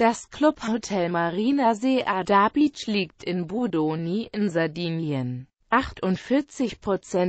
Das Clubhotel Marina Seada Beach liegt in Budoni in Sardinien. 48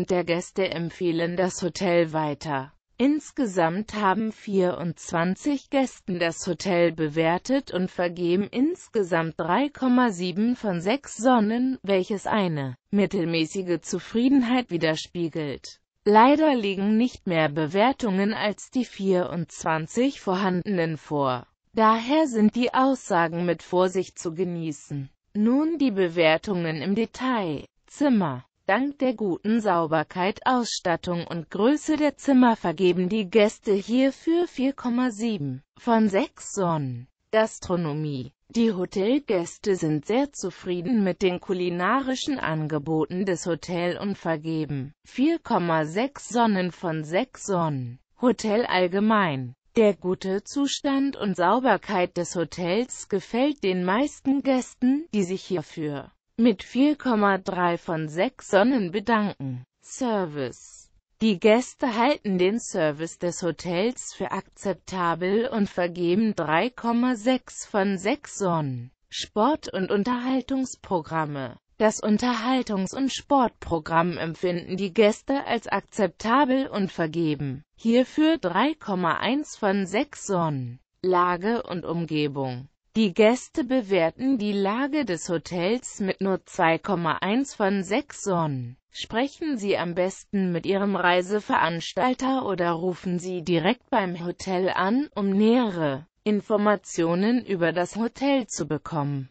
der Gäste empfehlen das Hotel weiter. Insgesamt haben 24 Gästen das Hotel bewertet und vergeben insgesamt 3,7 von 6 Sonnen, welches eine mittelmäßige Zufriedenheit widerspiegelt. Leider liegen nicht mehr Bewertungen als die 24 vorhandenen vor. Daher sind die Aussagen mit Vorsicht zu genießen. Nun die Bewertungen im Detail. Zimmer. Dank der guten Sauberkeit, Ausstattung und Größe der Zimmer vergeben die Gäste hierfür 4,7 von 6 Sonnen. Gastronomie. Die Hotelgäste sind sehr zufrieden mit den kulinarischen Angeboten des Hotels und vergeben 4,6 Sonnen von 6 Sonnen. Hotel allgemein. Der gute Zustand und Sauberkeit des Hotels gefällt den meisten Gästen, die sich hierfür mit 4,3 von 6 Sonnen bedanken. Service Die Gäste halten den Service des Hotels für akzeptabel und vergeben 3,6 von 6 Sonnen. Sport- und Unterhaltungsprogramme das Unterhaltungs- und Sportprogramm empfinden die Gäste als akzeptabel und vergeben hierfür 3,1 von 6 Sonnen. Lage und Umgebung Die Gäste bewerten die Lage des Hotels mit nur 2,1 von 6 Sonnen. Sprechen Sie am besten mit Ihrem Reiseveranstalter oder rufen Sie direkt beim Hotel an, um nähere Informationen über das Hotel zu bekommen.